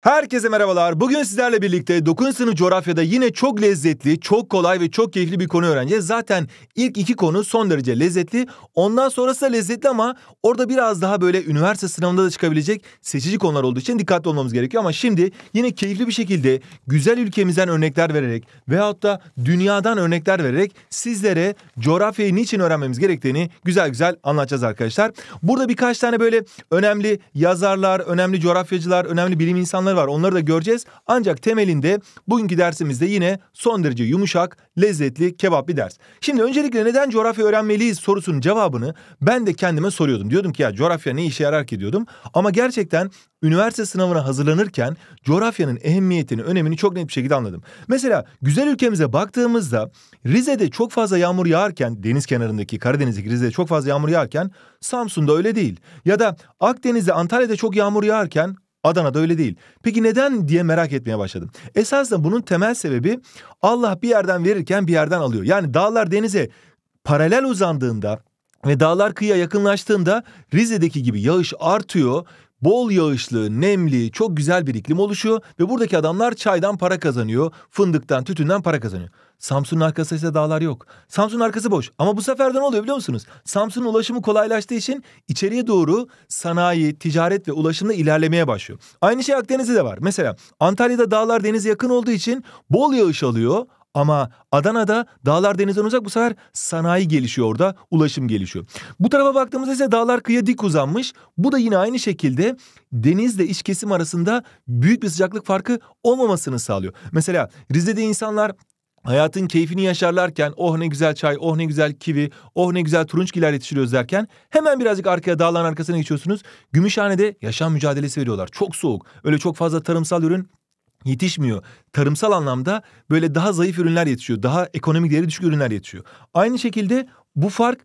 Herkese merhabalar. Bugün sizlerle birlikte dokun sınıf coğrafyada yine çok lezzetli, çok kolay ve çok keyifli bir konu öğreneceğiz. Zaten ilk iki konu son derece lezzetli. Ondan sonrası da lezzetli ama orada biraz daha böyle üniversite sınavında da çıkabilecek seçici konular olduğu için dikkatli olmamız gerekiyor. Ama şimdi yine keyifli bir şekilde güzel ülkemizden örnekler vererek veyahut da dünyadan örnekler vererek sizlere coğrafyayı niçin öğrenmemiz gerektiğini güzel güzel anlatacağız arkadaşlar. Burada birkaç tane böyle önemli yazarlar, önemli coğrafyacılar, önemli bilim insanları imkanları var. Onları da göreceğiz. Ancak temelinde bugünkü dersimizde yine son derece yumuşak, lezzetli, kebap bir ders. Şimdi öncelikle neden coğrafya öğrenmeliyiz sorusunun cevabını ben de kendime soruyordum. Diyordum ki ya coğrafya ne işe yarar ki diyordum. Ama gerçekten üniversite sınavına hazırlanırken coğrafyanın ehemmiyetini, önemini çok net bir şekilde anladım. Mesela güzel ülkemize baktığımızda Rize'de çok fazla yağmur yağarken, deniz kenarındaki Karadeniz'deki Rize'de çok fazla yağmur yağarken Samsun'da öyle değil. Ya da Akdeniz'de, Antalya'da çok yağmur yağarken Adana'da öyle değil. Peki neden diye merak etmeye başladım. Esasında bunun temel sebebi Allah bir yerden verirken bir yerden alıyor. Yani dağlar denize paralel uzandığında ve dağlar kıyıya yakınlaştığında Rize'deki gibi yağış artıyor bol yağışlı, nemli, çok güzel bir iklim oluşuyor ve buradaki adamlar çaydan para kazanıyor, fındıktan, tütünden para kazanıyor. Samsun'un arkası ise dağlar yok. Samsun'un arkası boş. Ama bu sefer de ne oluyor biliyor musunuz? Samsun'un ulaşımı kolaylaştığı için içeriye doğru sanayi, ticaret ve ulaşımla ilerlemeye başlıyor. Aynı şey Akdeniz'de de var. Mesela Antalya'da dağlar denize yakın olduğu için bol yağış alıyor ama Adana'da dağlar denizden uzak bu sefer sanayi gelişiyor orada, ulaşım gelişiyor. Bu tarafa baktığımızda ise dağlar kıyı dik uzanmış. Bu da yine aynı şekilde denizle iç kesim arasında büyük bir sıcaklık farkı olmamasını sağlıyor. Mesela Rize'de insanlar hayatın keyfini yaşarlarken oh ne güzel çay, oh ne güzel kivi, oh ne güzel turunçgiler yetiştiriyoruz derken hemen birazcık arkaya dağların arkasına geçiyorsunuz. Gümüşhane'de yaşam mücadelesi veriyorlar. Çok soğuk. Öyle çok fazla tarımsal ürün yetişmiyor. Tarımsal anlamda böyle daha zayıf ürünler yetişiyor. Daha ekonomik değeri düşük ürünler yetişiyor. Aynı şekilde bu fark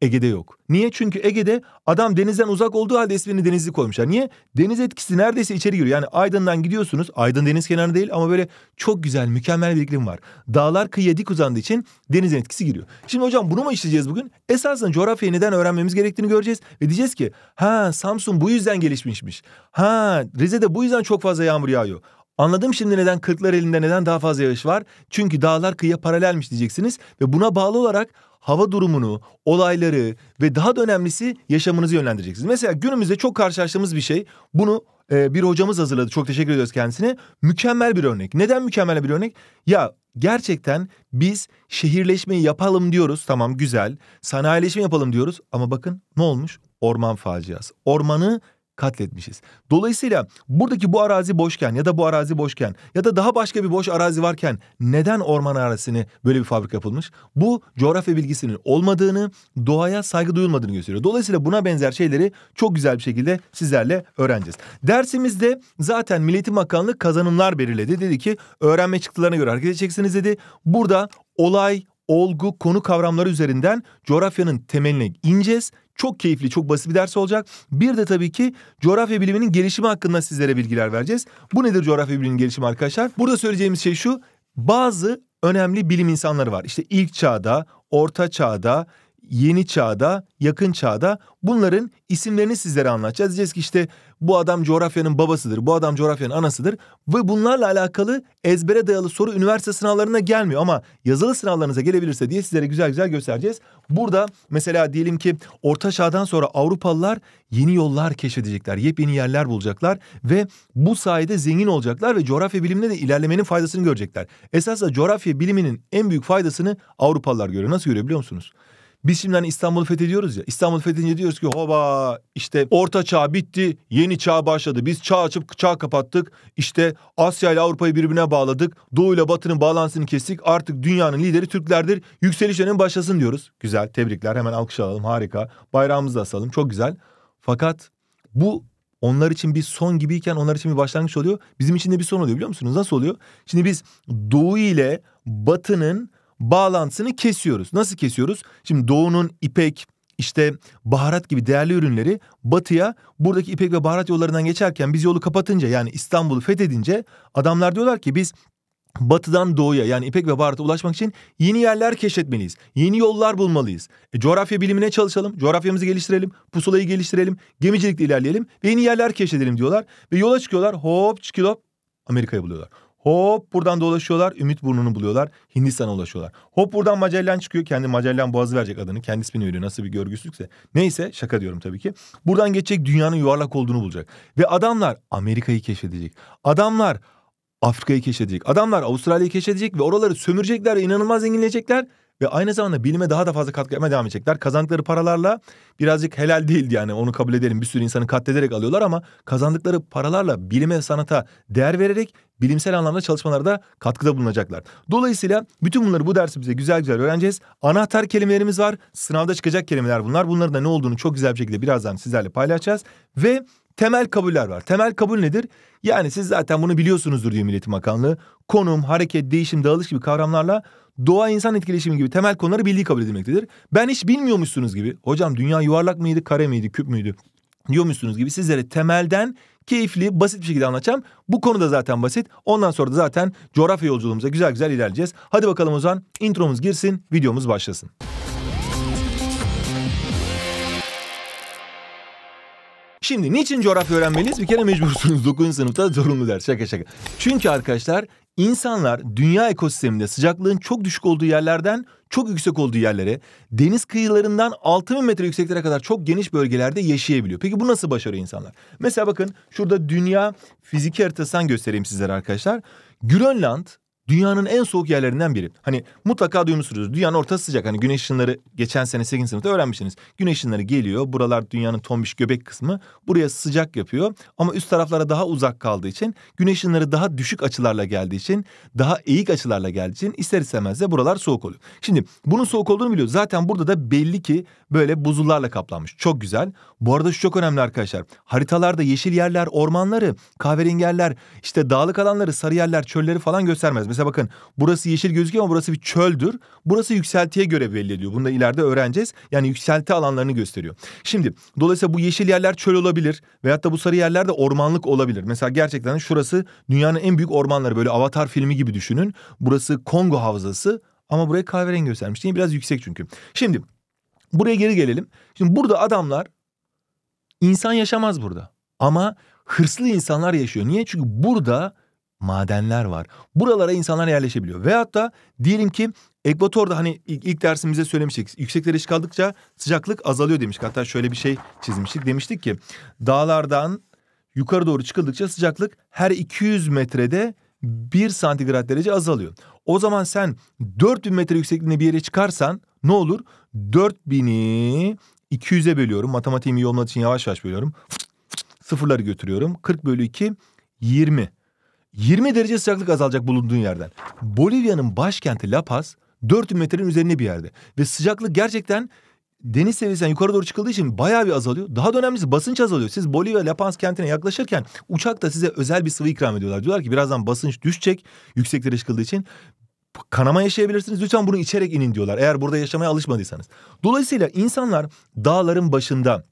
Ege'de yok. Niye? Çünkü Ege'de adam denizden uzak olduğu halde ismini denizli koymuşlar. Niye? Deniz etkisi neredeyse içeri giriyor. Yani Aydın'dan gidiyorsunuz. Aydın deniz kenarı değil ama böyle çok güzel, mükemmel bir iklim var. Dağlar kıyıya dik uzandığı için denizin etkisi giriyor. Şimdi hocam bunu mu işleyeceğiz bugün? Esasen coğrafyayı neden öğrenmemiz gerektiğini göreceğiz. Ve diyeceğiz ki ha Samsun bu yüzden gelişmişmiş. Ha Rize'de bu yüzden çok fazla yağmur yağıyor. Anladım şimdi neden kırklar elinde neden daha fazla yağış var. Çünkü dağlar kıyıya paralelmiş diyeceksiniz ve buna bağlı olarak hava durumunu, olayları ve daha da önemlisi yaşamınızı yönlendireceksiniz. Mesela günümüzde çok karşılaştığımız bir şey. Bunu e, bir hocamız hazırladı. Çok teşekkür ediyoruz kendisine. Mükemmel bir örnek. Neden mükemmel bir örnek? Ya gerçekten biz şehirleşmeyi yapalım diyoruz. Tamam güzel. Sanayileşme yapalım diyoruz ama bakın ne olmuş? Orman faciası. Ormanı katletmişiz. Dolayısıyla buradaki bu arazi boşken ya da bu arazi boşken ya da daha başka bir boş arazi varken neden orman arazisini böyle bir fabrika yapılmış? Bu coğrafya bilgisinin olmadığını, doğaya saygı duyulmadığını gösteriyor. Dolayısıyla buna benzer şeyleri çok güzel bir şekilde sizlerle öğreneceğiz. Dersimizde zaten Milli Eğitim Bakanlığı kazanımlar belirledi. Dedi ki öğrenme çıktılarına göre hareket edeceksiniz dedi. Burada olay, olgu, konu kavramları üzerinden coğrafyanın temeline ineceğiz. Çok keyifli, çok basit bir ders olacak. Bir de tabii ki coğrafya biliminin gelişimi hakkında sizlere bilgiler vereceğiz. Bu nedir coğrafya biliminin gelişimi arkadaşlar? Burada söyleyeceğimiz şey şu. Bazı önemli bilim insanları var. İşte ilk çağda, orta çağda, yeni çağda, yakın çağda bunların isimlerini sizlere anlatacağız. Diyeceğiz ki işte bu adam coğrafyanın babasıdır, bu adam coğrafyanın anasıdır ve bunlarla alakalı ezbere dayalı soru üniversite sınavlarına gelmiyor ama yazılı sınavlarınıza gelebilirse diye sizlere güzel güzel göstereceğiz. Burada mesela diyelim ki Orta Çağ'dan sonra Avrupalılar yeni yollar keşfedecekler, yepyeni yerler bulacaklar ve bu sayede zengin olacaklar ve coğrafya biliminde de ilerlemenin faydasını görecekler. Esasla coğrafya biliminin en büyük faydasını Avrupalılar görüyor. Nasıl görüyor biliyor musunuz? Biz şimdi hani İstanbul'u fethediyoruz ya. İstanbul'u fethedince diyoruz ki hoba işte orta çağ bitti, yeni çağ başladı. Biz çağ açıp çağ kapattık. İşte Asya ile Avrupa'yı birbirine bağladık. Doğu ile Batı'nın bağlantısını kestik. Artık dünyanın lideri Türklerdir. Yükselişlerin başlasın diyoruz. Güzel, tebrikler. Hemen alkış alalım. Harika. Bayrağımızı da asalım. Çok güzel. Fakat bu onlar için bir son gibiyken onlar için bir başlangıç oluyor. Bizim için de bir son oluyor biliyor musunuz? Nasıl oluyor? Şimdi biz doğu ile batının bağlantısını kesiyoruz. Nasıl kesiyoruz? Şimdi doğunun ipek, işte baharat gibi değerli ürünleri batıya buradaki ipek ve baharat yollarından geçerken biz yolu kapatınca yani İstanbul'u fethedince adamlar diyorlar ki biz batıdan doğuya yani ipek ve baharata ulaşmak için yeni yerler keşfetmeliyiz. Yeni yollar bulmalıyız. E, coğrafya bilimine çalışalım, coğrafyamızı geliştirelim, pusulayı geliştirelim, gemicilikte ilerleyelim ve yeni yerler keşfedelim diyorlar. Ve yola çıkıyorlar hop çıkılıp Amerika'yı buluyorlar. Hop buradan dolaşıyorlar. Ümit burnunu buluyorlar. Hindistan'a ulaşıyorlar. Hop buradan Magellan çıkıyor. Kendi Magellan boğazı verecek adını. Kendi ismini veriyor. Nasıl bir görgüsüzlükse. Neyse şaka diyorum tabii ki. Buradan geçecek dünyanın yuvarlak olduğunu bulacak. Ve adamlar Amerika'yı keşfedecek. Adamlar Afrika'yı keşfedecek. Adamlar Avustralya'yı keşfedecek ve oraları sömürecekler inanılmaz zenginleyecekler ve aynı zamanda bilime daha da fazla katkı yapmaya devam edecekler. Kazandıkları paralarla birazcık helal değildi yani onu kabul edelim. Bir sürü insanı katlederek alıyorlar ama kazandıkları paralarla bilime, sanata değer vererek bilimsel anlamda çalışmalarda katkıda bulunacaklar. Dolayısıyla bütün bunları bu dersi bize güzel güzel öğreneceğiz. Anahtar kelimelerimiz var. Sınavda çıkacak kelimeler bunlar. Bunların da ne olduğunu çok güzel bir şekilde birazdan sizlerle paylaşacağız ve temel kabuller var. Temel kabul nedir? Yani siz zaten bunu biliyorsunuzdur diyor Milliyetin Bakanlığı. Konum, hareket, değişim, dağılış gibi kavramlarla doğa insan etkileşimi gibi temel konuları bildiği kabul edilmektedir. Ben hiç bilmiyormuşsunuz gibi hocam dünya yuvarlak mıydı, kare miydi, küp müydü diyormuşsunuz gibi sizlere temelden keyifli, basit bir şekilde anlatacağım. Bu konu da zaten basit. Ondan sonra da zaten coğrafya yolculuğumuza güzel güzel ilerleyeceğiz. Hadi bakalım o zaman intromuz girsin, videomuz başlasın. Şimdi niçin coğrafya öğrenmeliyiz? Bir kere mecbursunuz 9. sınıfta zorunlu ders. Şaka şaka. Çünkü arkadaşlar insanlar dünya ekosisteminde sıcaklığın çok düşük olduğu yerlerden çok yüksek olduğu yerlere, deniz kıyılarından 6000 metre yükseklere kadar çok geniş bölgelerde yaşayabiliyor. Peki bu nasıl başarıyor insanlar? Mesela bakın şurada dünya fiziki haritasından göstereyim sizlere arkadaşlar. Grönland dünyanın en soğuk yerlerinden biri. Hani mutlaka duymuşsunuz. Dünyanın ortası sıcak. Hani güneş ışınları geçen sene 8. sınıfta öğrenmişsiniz. Güneş ışınları geliyor. Buralar dünyanın tombiş göbek kısmı. Buraya sıcak yapıyor. Ama üst taraflara daha uzak kaldığı için güneş ışınları daha düşük açılarla geldiği için daha eğik açılarla geldiği için ister istemez de buralar soğuk oluyor. Şimdi bunun soğuk olduğunu biliyor. Zaten burada da belli ki böyle buzullarla kaplanmış. Çok güzel. Bu arada şu çok önemli arkadaşlar. Haritalarda yeşil yerler, ormanları, kahverengi yerler, işte dağlık alanları, sarı yerler, çölleri falan göstermez. Mesela bakın burası yeşil gözüküyor ama burası bir çöldür. Burası yükseltiye göre belli ediyor. Bunu da ileride öğreneceğiz. Yani yükselti alanlarını gösteriyor. Şimdi dolayısıyla bu yeşil yerler çöl olabilir. Veyahut da bu sarı yerler de ormanlık olabilir. Mesela gerçekten şurası dünyanın en büyük ormanları. Böyle avatar filmi gibi düşünün. Burası Kongo havzası. Ama buraya kahverengi göstermiş değil Biraz yüksek çünkü. Şimdi buraya geri gelelim. Şimdi burada adamlar insan yaşamaz burada. Ama hırslı insanlar yaşıyor. Niye? Çünkü burada madenler var. Buralara insanlar yerleşebiliyor. Ve hatta diyelim ki ekvatorda hani ilk dersimize söylemiştik. Yükseklere çıkaldıkça sıcaklık azalıyor demiştik. Hatta şöyle bir şey çizmiştik. Demiştik ki dağlardan yukarı doğru çıkıldıkça sıcaklık her 200 metrede 1 santigrat derece azalıyor. O zaman sen 4000 metre yüksekliğinde bir yere çıkarsan ne olur? 4000'i 200'e bölüyorum. Matematiğimi iyi olmadığı için yavaş yavaş bölüyorum. Sıfırları götürüyorum. 40 bölü 2 20. 20 derece sıcaklık azalacak bulunduğun yerden. Bolivya'nın başkenti La Paz 4000 metrenin üzerine bir yerde. Ve sıcaklık gerçekten deniz seviyesinden yukarı doğru çıkıldığı için bayağı bir azalıyor. Daha da önemlisi basınç azalıyor. Siz Bolivya La Paz kentine yaklaşırken uçakta size özel bir sıvı ikram ediyorlar. Diyorlar ki birazdan basınç düşecek yükseklere çıkıldığı için. Kanama yaşayabilirsiniz. Lütfen bunu içerek inin diyorlar. Eğer burada yaşamaya alışmadıysanız. Dolayısıyla insanlar dağların başında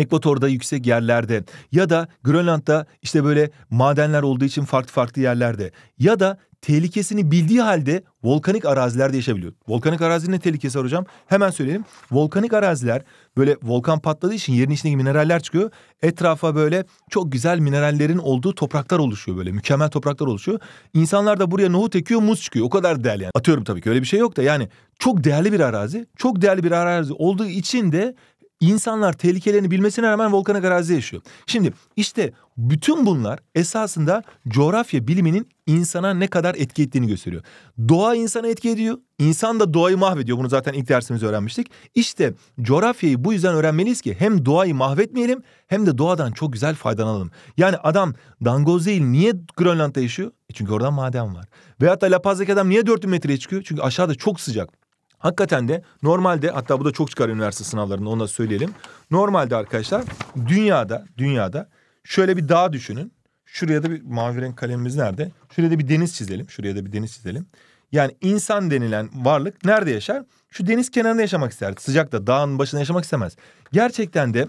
ekvatorda yüksek yerlerde ya da Grönland'da işte böyle madenler olduğu için farklı farklı yerlerde ya da tehlikesini bildiği halde volkanik arazilerde yaşayabiliyor. Volkanik arazinin ne tehlikesi var hocam? Hemen söyleyelim. Volkanik araziler böyle volkan patladığı için yerin içindeki mineraller çıkıyor. Etrafa böyle çok güzel minerallerin olduğu topraklar oluşuyor böyle. Mükemmel topraklar oluşuyor. İnsanlar da buraya nohut ekiyor, muz çıkıyor. O kadar değerli yani. Atıyorum tabii ki öyle bir şey yok da yani çok değerli bir arazi. Çok değerli bir arazi olduğu için de İnsanlar tehlikelerini bilmesine rağmen volkanik arazide yaşıyor. Şimdi işte bütün bunlar esasında coğrafya biliminin insana ne kadar etki ettiğini gösteriyor. Doğa insana etki ediyor. İnsan da doğayı mahvediyor. Bunu zaten ilk dersimizde öğrenmiştik. İşte coğrafyayı bu yüzden öğrenmeliyiz ki hem doğayı mahvetmeyelim hem de doğadan çok güzel faydalanalım. Yani adam dangoz değil niye Grönland'da yaşıyor? E çünkü oradan maden var. Veyahut da La Paz'daki adam niye 4000 metreye çıkıyor? Çünkü aşağıda çok sıcak. Hakikaten de normalde hatta bu da çok çıkar üniversite sınavlarında onu da söyleyelim. Normalde arkadaşlar dünyada dünyada şöyle bir dağ düşünün. Şuraya da bir mavi renk kalemimiz nerede? Şuraya da bir deniz çizelim. Şuraya da bir deniz çizelim. Yani insan denilen varlık nerede yaşar? Şu deniz kenarında yaşamak ister. Sıcakta dağın başında yaşamak istemez. Gerçekten de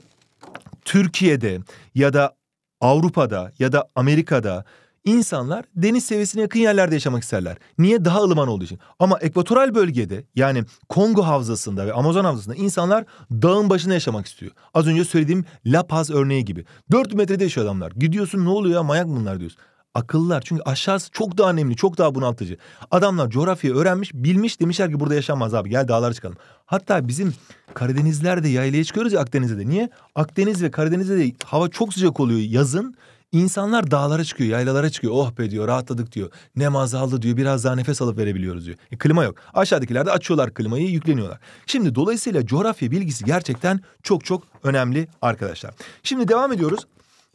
Türkiye'de ya da Avrupa'da ya da Amerika'da insanlar deniz seviyesine yakın yerlerde yaşamak isterler. Niye? Daha ılıman olduğu için. Ama ekvatoral bölgede yani Kongo havzasında ve Amazon havzasında insanlar dağın başına yaşamak istiyor. Az önce söylediğim La Paz örneği gibi. Dört metrede yaşıyor adamlar. Gidiyorsun ne oluyor ya manyak bunlar diyorsun. Akıllılar çünkü aşağısı çok daha önemli, çok daha bunaltıcı. Adamlar coğrafyayı öğrenmiş, bilmiş demişler ki burada yaşanmaz abi gel dağlara çıkalım. Hatta bizim Karadenizler'de yaylaya çıkıyoruz ya Akdeniz'de de. Niye? Akdeniz ve Karadeniz'de de hava çok sıcak oluyor yazın. İnsanlar dağlara çıkıyor, yaylalara çıkıyor. Oh be diyor, rahatladık diyor. Nem azaldı diyor, biraz daha nefes alıp verebiliyoruz diyor. E, klima yok. Aşağıdakiler de açıyorlar klimayı, yükleniyorlar. Şimdi dolayısıyla coğrafya bilgisi gerçekten çok çok önemli arkadaşlar. Şimdi devam ediyoruz.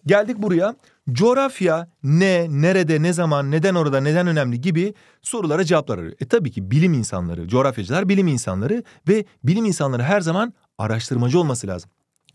Geldik buraya. Coğrafya ne, nerede, ne zaman, neden orada, neden önemli gibi sorulara cevaplar arıyor. E tabii ki bilim insanları, coğrafyacılar bilim insanları ve bilim insanları her zaman araştırmacı olması lazım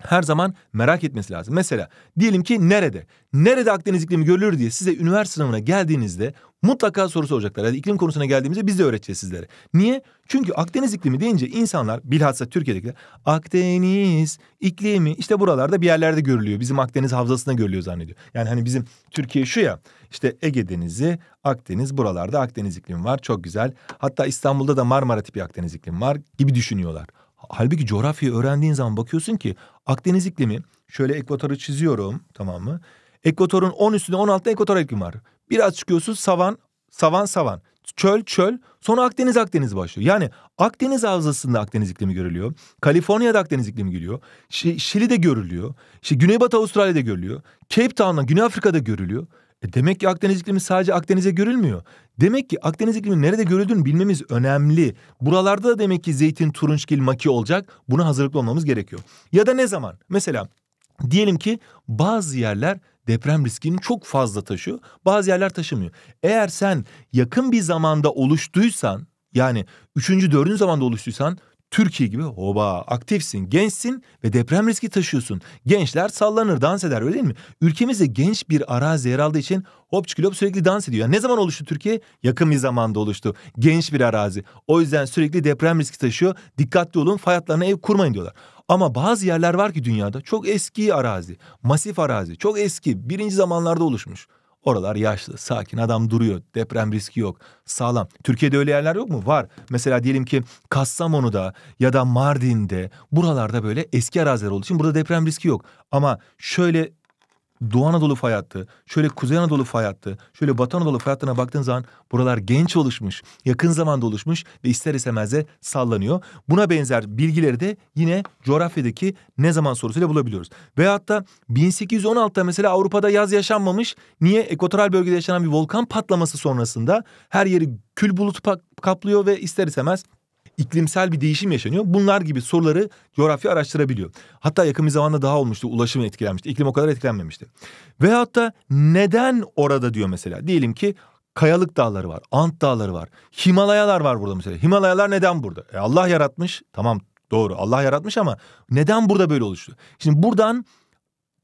her zaman merak etmesi lazım. Mesela diyelim ki nerede? Nerede Akdeniz iklimi görülür diye size üniversite sınavına geldiğinizde mutlaka soru soracaklar. Yani iklim konusuna geldiğimizde biz de öğreteceğiz sizlere. Niye? Çünkü Akdeniz iklimi deyince insanlar bilhassa Türkiye'dekiler Akdeniz iklimi işte buralarda bir yerlerde görülüyor. Bizim Akdeniz havzasında görülüyor zannediyor. Yani hani bizim Türkiye şu ya işte Ege Denizi, Akdeniz buralarda Akdeniz iklimi var çok güzel. Hatta İstanbul'da da Marmara tipi Akdeniz iklimi var gibi düşünüyorlar. Halbuki coğrafyayı öğrendiğin zaman bakıyorsun ki Akdeniz iklimi şöyle ekvatoru çiziyorum tamam mı? Ekvatorun 10 üstünde 16 ekvator iklimi var. Biraz çıkıyorsun savan, savan, savan. Çöl, çöl. Sonra Akdeniz, Akdeniz başlıyor. Yani Akdeniz havzasında Akdeniz iklimi görülüyor. Kaliforniya'da Akdeniz iklimi görülüyor. Şi, Şili'de görülüyor. İşte Güneybatı Avustralya'da görülüyor. Cape Town'da, Güney Afrika'da görülüyor. E demek ki Akdeniz iklimi sadece Akdeniz'e görülmüyor. Demek ki Akdeniz iklimi nerede görüldüğünü bilmemiz önemli. Buralarda da demek ki zeytin, turunçgil, maki olacak. Buna hazırlıklı olmamız gerekiyor. Ya da ne zaman? Mesela diyelim ki bazı yerler deprem riskini çok fazla taşıyor. Bazı yerler taşımıyor. Eğer sen yakın bir zamanda oluştuysan yani üçüncü, dördüncü zamanda oluştuysan Türkiye gibi hoba aktifsin, gençsin ve deprem riski taşıyorsun. Gençler sallanır, dans eder öyle değil mi? Ülkemizde genç bir arazi yer aldığı için hop çıkıyor, hop sürekli dans ediyor. Yani ne zaman oluştu Türkiye? Yakın bir zamanda oluştu. Genç bir arazi. O yüzden sürekli deprem riski taşıyor. Dikkatli olun, fay ev kurmayın diyorlar. Ama bazı yerler var ki dünyada çok eski arazi, masif arazi, çok eski, birinci zamanlarda oluşmuş. Oralar yaşlı, sakin, adam duruyor. Deprem riski yok. Sağlam. Türkiye'de öyle yerler yok mu? Var. Mesela diyelim ki Kastamonu'da ya da Mardin'de buralarda böyle eski araziler olduğu için burada deprem riski yok. Ama şöyle Doğu Anadolu fay hattı, şöyle Kuzey Anadolu fay hattı, şöyle Batı Anadolu fay hattına baktığın zaman buralar genç oluşmuş, yakın zamanda oluşmuş ve ister istemez de sallanıyor. Buna benzer bilgileri de yine coğrafyadaki ne zaman sorusuyla bulabiliyoruz. Ve hatta 1816'da mesela Avrupa'da yaz yaşanmamış. Niye? Ekvatoral bölgede yaşanan bir volkan patlaması sonrasında her yeri kül bulutu kaplıyor ve ister istemez iklimsel bir değişim yaşanıyor. Bunlar gibi soruları coğrafya araştırabiliyor. Hatta yakın bir zamanda daha olmuştu. Ulaşım etkilenmişti. İklim o kadar etkilenmemişti. Ve hatta neden orada diyor mesela. Diyelim ki Kayalık dağları var, Ant dağları var, Himalayalar var burada mesela. Himalayalar neden burada? E Allah yaratmış. Tamam doğru Allah yaratmış ama neden burada böyle oluştu? Şimdi buradan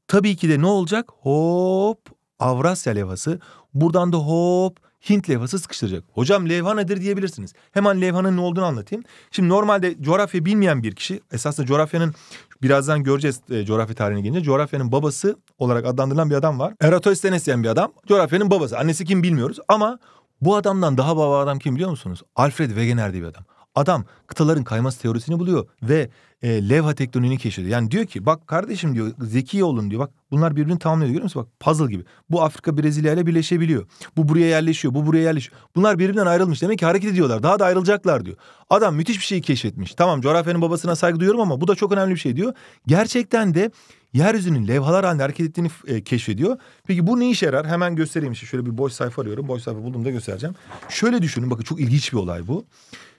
tabii ki de ne olacak? Hop Avrasya levhası. Buradan da hop Hint levhası sıkıştıracak. Hocam levha nedir diyebilirsiniz. Hemen levhanın ne olduğunu anlatayım. Şimdi normalde coğrafya bilmeyen bir kişi esasında coğrafyanın birazdan göreceğiz e, coğrafya tarihine gelince coğrafyanın babası olarak adlandırılan bir adam var. Eratosthenes diyen bir adam. Coğrafyanın babası. Annesi kim bilmiyoruz ama bu adamdan daha baba adam kim biliyor musunuz? Alfred Wegener diye bir adam. Adam kıtaların kayması teorisini buluyor ve e, levha teknolojini keşfediyor. Yani diyor ki bak kardeşim diyor zeki olun diyor. Bak bunlar birbirini tamamlıyor görüyor musun? Bak puzzle gibi. Bu Afrika Brezilya ile birleşebiliyor. Bu buraya yerleşiyor. Bu buraya yerleşiyor. Bunlar birbirinden ayrılmış. Demek ki hareket ediyorlar. Daha da ayrılacaklar diyor. Adam müthiş bir şeyi keşfetmiş. Tamam coğrafyanın babasına saygı duyuyorum ama bu da çok önemli bir şey diyor. Gerçekten de yeryüzünün levhalar halinde hareket ettiğini e, keşfediyor. Peki bu ne işe yarar? Hemen göstereyim işte. Şöyle bir boş sayfa arıyorum. Boş sayfa buldum da göstereceğim. Şöyle düşünün. Bakın çok ilginç bir olay bu.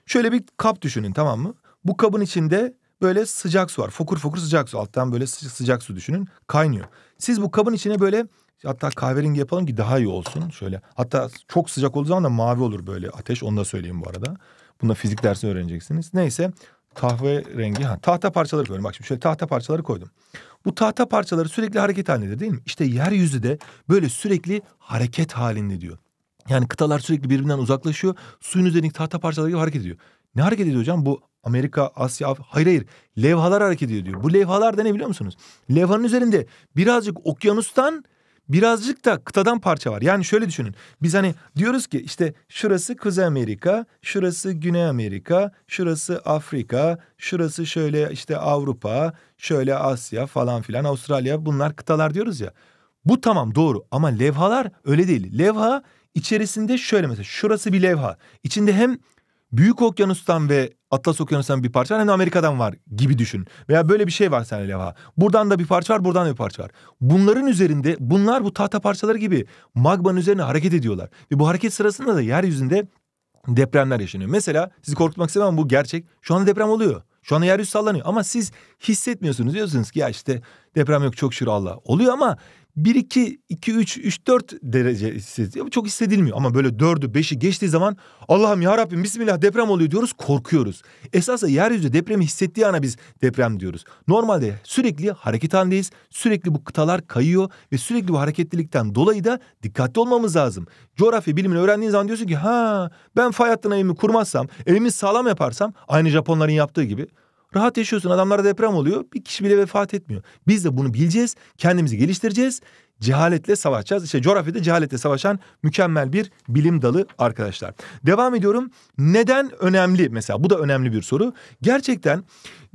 Şöyle bir kap düşünün tamam mı? Bu kabın içinde böyle sıcak su var. Fokur fokur sıcak su. Alttan böyle sıcak su düşünün. Kaynıyor. Siz bu kabın içine böyle hatta kahverengi yapalım ki daha iyi olsun. Şöyle hatta çok sıcak olduğu zaman da mavi olur böyle ateş. Onu da söyleyeyim bu arada. Bunda fizik dersi öğreneceksiniz. Neyse rengi ha, tahta parçaları koydum. Bak şimdi şöyle tahta parçaları koydum. Bu tahta parçaları sürekli hareket halindedir değil mi? İşte yeryüzü de böyle sürekli hareket halinde diyor. Yani kıtalar sürekli birbirinden uzaklaşıyor. Suyun üzerindeki tahta parçaları gibi hareket ediyor. Ne hareket ediyor hocam? Bu Amerika, Asya, Afrika. Hayır hayır. Levhalar hareket ediyor diyor. Bu levhalar da ne biliyor musunuz? Levhanın üzerinde birazcık okyanustan birazcık da kıtadan parça var. Yani şöyle düşünün. Biz hani diyoruz ki işte şurası Kuzey Amerika, şurası Güney Amerika, şurası Afrika, şurası şöyle işte Avrupa, şöyle Asya falan filan Avustralya bunlar kıtalar diyoruz ya. Bu tamam doğru ama levhalar öyle değil. Levha içerisinde şöyle mesela şurası bir levha. İçinde hem Büyük Okyanus'tan ve Atlas Okyanusu'ndan bir parça var hem Amerika'dan var gibi düşün. Veya böyle bir şey var sen leva. Buradan da bir parça var, buradan da bir parça var. Bunların üzerinde bunlar bu tahta parçaları gibi magmanın üzerine hareket ediyorlar. Ve bu hareket sırasında da yeryüzünde depremler yaşanıyor. Mesela sizi korkutmak istemem bu gerçek. Şu anda deprem oluyor. Şu anda yeryüzü sallanıyor ama siz hissetmiyorsunuz. Diyorsunuz ki ya işte deprem yok çok şükür Allah. Oluyor ama 1 2 2 3 3 4 derece hissediliyor. Çok hissedilmiyor ama böyle 4'ü 5'i geçtiği zaman Allah'ım ya Rabbim bismillah deprem oluyor diyoruz, korkuyoruz. Esasında yeryüzü depremi hissettiği ana biz deprem diyoruz. Normalde sürekli hareket halindeyiz. Sürekli bu kıtalar kayıyor ve sürekli bu hareketlilikten dolayı da dikkatli olmamız lazım. Coğrafya bilimini öğrendiğin zaman diyorsun ki ha ben fay hattına evimi kurmazsam, evimi sağlam yaparsam aynı Japonların yaptığı gibi Rahat yaşıyorsun. Adamlarda deprem oluyor. Bir kişi bile vefat etmiyor. Biz de bunu bileceğiz. Kendimizi geliştireceğiz. Cehaletle savaşacağız. İşte coğrafyada cehaletle savaşan mükemmel bir bilim dalı arkadaşlar. Devam ediyorum. Neden önemli? Mesela bu da önemli bir soru. Gerçekten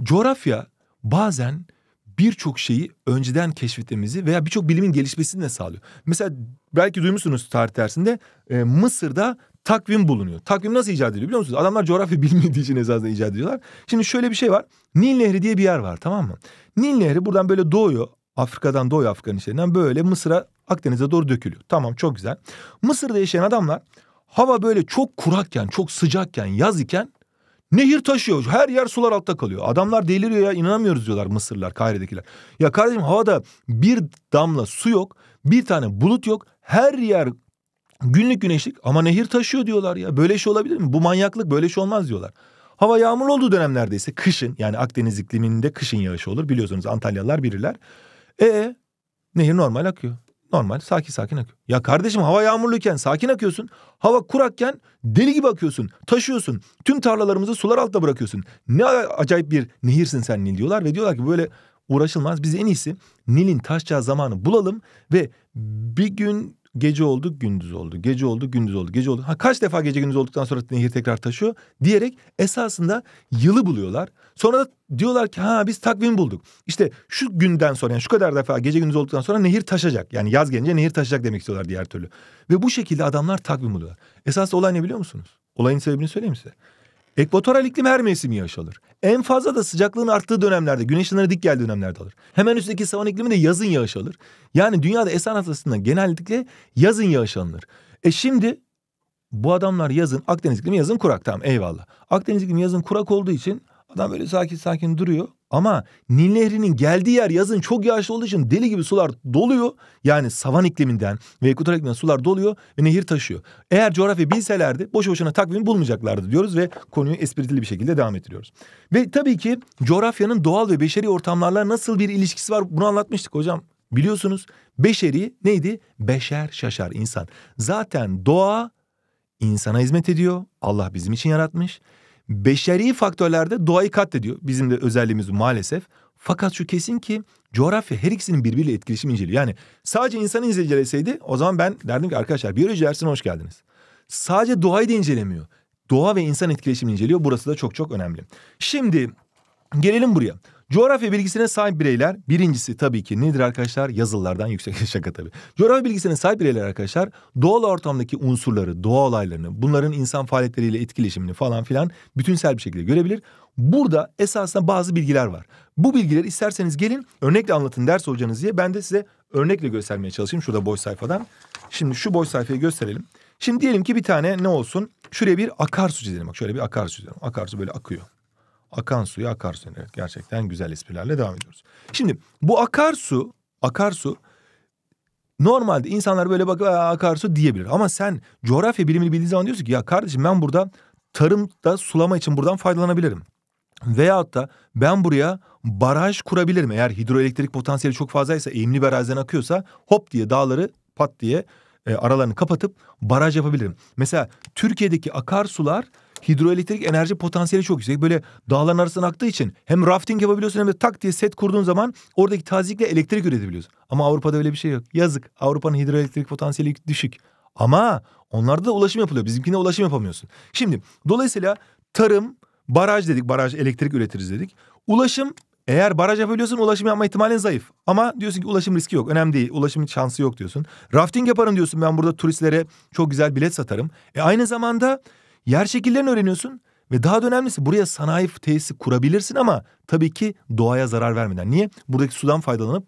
coğrafya bazen birçok şeyi önceden keşfetmemizi veya birçok bilimin gelişmesini de sağlıyor. Mesela belki duymuşsunuz tarih dersinde e, Mısır'da takvim bulunuyor. Takvim nasıl icat ediliyor biliyor musunuz? Adamlar coğrafya bilmediği için esasında icat ediyorlar. Şimdi şöyle bir şey var. Nil Nehri diye bir yer var tamam mı? Nil Nehri buradan böyle doğuyor. Afrika'dan doğuyor Afrika'nın içlerinden böyle Mısır'a Akdeniz'e doğru dökülüyor. Tamam çok güzel. Mısır'da yaşayan adamlar hava böyle çok kurakken, çok sıcakken, yaz iken Nehir taşıyor. Her yer sular altta kalıyor. Adamlar deliriyor ya inanamıyoruz diyorlar Mısırlılar, Kahire'dekiler. Ya kardeşim havada bir damla su yok, bir tane bulut yok. Her yer Günlük güneşlik ama nehir taşıyor diyorlar ya. Böyle şey olabilir mi? Bu manyaklık böyle şey olmaz diyorlar. Hava yağmur olduğu dönemlerde ise kışın yani Akdeniz ikliminde kışın yağışı olur. Biliyorsunuz Antalyalılar bilirler. E nehir normal akıyor. Normal sakin sakin akıyor. Ya kardeşim hava yağmurluyken sakin akıyorsun. Hava kurakken deli gibi akıyorsun. Taşıyorsun. Tüm tarlalarımızı sular altında bırakıyorsun. Ne acayip bir nehirsin sen Nil diyorlar. Ve diyorlar ki böyle uğraşılmaz. Biz en iyisi Nil'in taşacağı zamanı bulalım. Ve bir gün Gece oldu, gündüz oldu. Gece oldu, gündüz oldu. Gece oldu. Ha kaç defa gece gündüz olduktan sonra nehir tekrar taşıyor diyerek esasında yılı buluyorlar. Sonra da diyorlar ki ha biz takvim bulduk. İşte şu günden sonra yani şu kadar defa gece gündüz olduktan sonra nehir taşacak. Yani yaz gelince nehir taşacak demek istiyorlar diğer türlü. Ve bu şekilde adamlar takvim buluyorlar. Esas olay ne biliyor musunuz? Olayın sebebini söyleyeyim size. Ekvatoral iklim her mevsimi yaşalır. En fazla da sıcaklığın arttığı dönemlerde, güneş ışınları dik geldiği dönemlerde alır. Hemen üstteki savan iklimi de yazın yağış alır. Yani dünyada esen atlasında genellikle yazın yağış alınır. E şimdi bu adamlar yazın Akdeniz iklimi yazın kurak tamam eyvallah. Akdeniz iklimi yazın kurak olduğu için adam böyle sakin sakin duruyor. Ama Nil Nehri'nin geldiği yer yazın çok yağışlı olduğu için deli gibi sular doluyor. Yani savan ikliminden ve ekvator ikliminden sular doluyor ve nehir taşıyor. Eğer coğrafya bilselerdi boş boşuna takvim bulmayacaklardı diyoruz ve konuyu espritili bir şekilde devam ettiriyoruz. Ve tabii ki coğrafyanın doğal ve beşeri ortamlarla nasıl bir ilişkisi var bunu anlatmıştık hocam. Biliyorsunuz beşeri neydi? Beşer şaşar insan. Zaten doğa insana hizmet ediyor. Allah bizim için yaratmış beşeri faktörlerde doğayı katlediyor. Bizim de özelliğimiz maalesef. Fakat şu kesin ki coğrafya her ikisinin birbiriyle etkileşim inceliyor. Yani sadece insanı inceleseydi o zaman ben derdim ki arkadaşlar biyoloji dersine hoş geldiniz. Sadece doğayı da incelemiyor. Doğa ve insan etkileşimini inceliyor. Burası da çok çok önemli. Şimdi gelelim buraya. Coğrafya bilgisine sahip bireyler birincisi tabii ki nedir arkadaşlar? Yazılılardan yüksek şaka tabii. Coğrafya bilgisine sahip bireyler arkadaşlar doğal ortamdaki unsurları, doğa olaylarını, bunların insan faaliyetleriyle etkileşimini falan filan bütünsel bir şekilde görebilir. Burada esasında bazı bilgiler var. Bu bilgileri isterseniz gelin örnekle anlatın ders hocanız diye ben de size örnekle göstermeye çalışayım şurada boş sayfadan. Şimdi şu boş sayfayı gösterelim. Şimdi diyelim ki bir tane ne olsun? Şuraya bir akarsu çizelim. Bak şöyle bir akarsu çizelim. Akarsu böyle akıyor. Akan suya akarsu. Evet gerçekten güzel esprilerle devam ediyoruz. Şimdi bu akarsu, akarsu normalde insanlar böyle bak akarsu diyebilir. Ama sen coğrafya bilimini bildiğin zaman diyorsun ki ya kardeşim ben burada tarımda sulama için buradan faydalanabilirim. Veyahut da ben buraya baraj kurabilirim. Eğer hidroelektrik potansiyeli çok fazlaysa eğimli bir araziden akıyorsa hop diye dağları pat diye e, aralarını kapatıp baraj yapabilirim. Mesela Türkiye'deki akarsular hidroelektrik enerji potansiyeli çok yüksek. Böyle dağların arasından aktığı için hem rafting yapabiliyorsun hem de tak diye set kurduğun zaman oradaki tazikle elektrik üretebiliyorsun. Ama Avrupa'da öyle bir şey yok. Yazık. Avrupa'nın hidroelektrik potansiyeli düşük. Ama onlarda da ulaşım yapılıyor. Bizimkine ulaşım yapamıyorsun. Şimdi dolayısıyla tarım, baraj dedik. Baraj elektrik üretiriz dedik. Ulaşım eğer baraj yapabiliyorsun ulaşım yapma ihtimalin zayıf. Ama diyorsun ki ulaşım riski yok. Önemli değil. Ulaşım şansı yok diyorsun. Rafting yaparım diyorsun. Ben burada turistlere çok güzel bilet satarım. E aynı zamanda Yer şekillerini öğreniyorsun ve daha da önemlisi buraya sanayi tesisi kurabilirsin ama tabii ki doğaya zarar vermeden. Niye? Buradaki sudan faydalanıp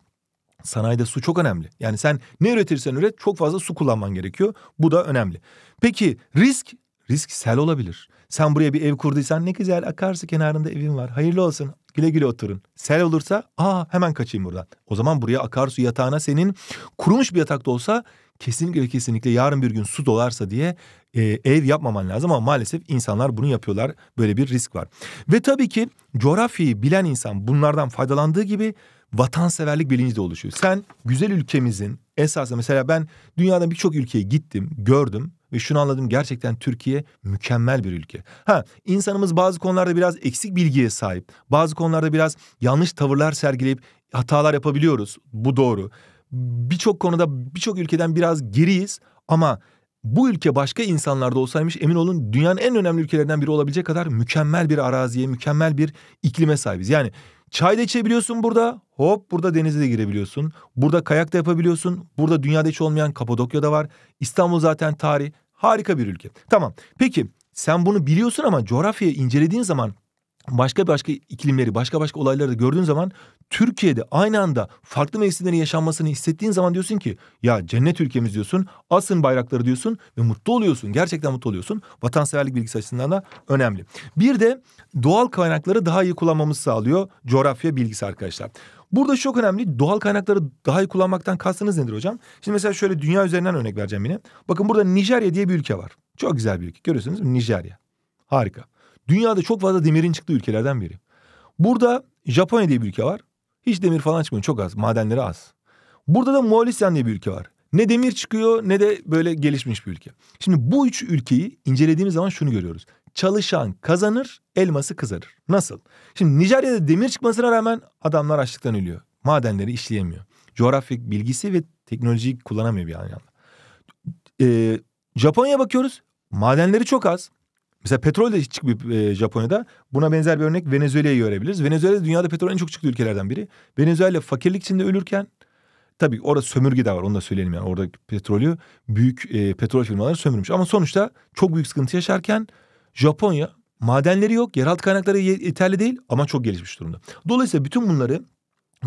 sanayide su çok önemli. Yani sen ne üretirsen üret çok fazla su kullanman gerekiyor. Bu da önemli. Peki risk Risk sel olabilir. Sen buraya bir ev kurduysan ne güzel akarsu kenarında evin var. Hayırlı olsun. Güle güle oturun. Sel olursa aa hemen kaçayım buradan. O zaman buraya akarsu yatağına senin kurumuş bir yatakta olsa kesinlikle kesinlikle yarın bir gün su dolarsa diye e, ev yapmaman lazım ama maalesef insanlar bunu yapıyorlar. Böyle bir risk var. Ve tabii ki coğrafyayı bilen insan bunlardan faydalandığı gibi vatanseverlik bilinci de oluşuyor. Sen güzel ülkemizin esasında mesela ben dünyada birçok ülkeye gittim, gördüm ve şunu anladım gerçekten Türkiye mükemmel bir ülke. Ha insanımız bazı konularda biraz eksik bilgiye sahip. Bazı konularda biraz yanlış tavırlar sergileyip hatalar yapabiliyoruz. Bu doğru birçok konuda birçok ülkeden biraz geriyiz ama bu ülke başka insanlarda olsaymış emin olun dünyanın en önemli ülkelerinden biri olabilecek kadar mükemmel bir araziye, mükemmel bir iklime sahibiz. Yani çay da içebiliyorsun burada, hop burada denize de girebiliyorsun. Burada kayak da yapabiliyorsun. Burada dünyada hiç olmayan Kapadokya'da var. İstanbul zaten tarih. Harika bir ülke. Tamam. Peki sen bunu biliyorsun ama coğrafyayı incelediğin zaman başka başka iklimleri, başka başka olayları da gördüğün zaman Türkiye'de aynı anda farklı mevsimlerin yaşanmasını hissettiğin zaman diyorsun ki ya cennet ülkemiz diyorsun, asın bayrakları diyorsun ve mutlu oluyorsun. Gerçekten mutlu oluyorsun. Vatanseverlik bilgisi açısından da önemli. Bir de doğal kaynakları daha iyi kullanmamızı sağlıyor coğrafya bilgisi arkadaşlar. Burada çok önemli doğal kaynakları daha iyi kullanmaktan kastınız nedir hocam? Şimdi mesela şöyle dünya üzerinden örnek vereceğim yine. Bakın burada Nijerya diye bir ülke var. Çok güzel bir ülke. Görüyorsunuz mu? Nijerya. Harika. Dünyada çok fazla demirin çıktığı ülkelerden biri. Burada Japonya diye bir ülke var. Hiç demir falan çıkmıyor. Çok az. Madenleri az. Burada da Moğolistan diye bir ülke var. Ne demir çıkıyor ne de böyle gelişmiş bir ülke. Şimdi bu üç ülkeyi incelediğimiz zaman şunu görüyoruz. Çalışan kazanır, elması kızarır. Nasıl? Şimdi Nijerya'da demir çıkmasına rağmen adamlar açlıktan ölüyor. Madenleri işleyemiyor. Coğrafik bilgisi ve teknolojiyi kullanamıyor bir yandan. Ee, Japonya'ya bakıyoruz. Madenleri çok az. Mesela petrol de hiç çıkmıyor e, Japonya'da. Buna benzer bir örnek Venezuela'yı görebiliriz. Venezuela dünyada petrol en çok çıktığı ülkelerden biri. Venezuela fakirlik içinde ölürken tabii orada sömürge de var onu da söyleyelim yani. Orada petrolü büyük e, petrol firmaları sömürmüş. Ama sonuçta çok büyük sıkıntı yaşarken Japonya madenleri yok, yeraltı kaynakları yeterli değil ama çok gelişmiş durumda. Dolayısıyla bütün bunları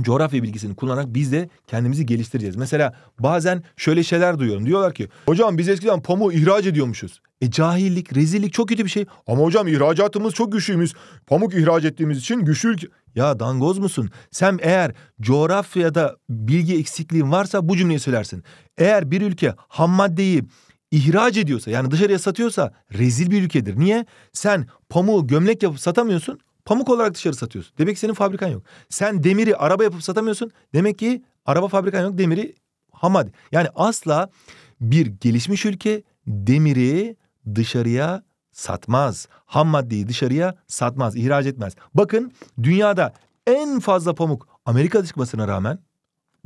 coğrafya bilgisini kullanarak biz de kendimizi geliştireceğiz. Mesela bazen şöyle şeyler duyuyorum. Diyorlar ki hocam biz eskiden pamuğu ihraç ediyormuşuz. E cahillik, rezillik çok kötü bir şey. Ama hocam ihracatımız çok güçlüymüz. Pamuk ihraç ettiğimiz için güçlü Ya dangoz musun? Sen eğer coğrafyada bilgi eksikliğin varsa bu cümleyi söylersin. Eğer bir ülke ham maddeyi ihraç ediyorsa yani dışarıya satıyorsa rezil bir ülkedir. Niye? Sen pamuğu gömlek yapıp satamıyorsun Pamuk olarak dışarı satıyorsun. Demek ki senin fabrikan yok. Sen demiri araba yapıp satamıyorsun. Demek ki araba fabrikan yok. Demiri hamad. Yani asla bir gelişmiş ülke demiri dışarıya satmaz. Ham maddeyi dışarıya satmaz, ihraç etmez. Bakın dünyada en fazla pamuk Amerika çıkmasına rağmen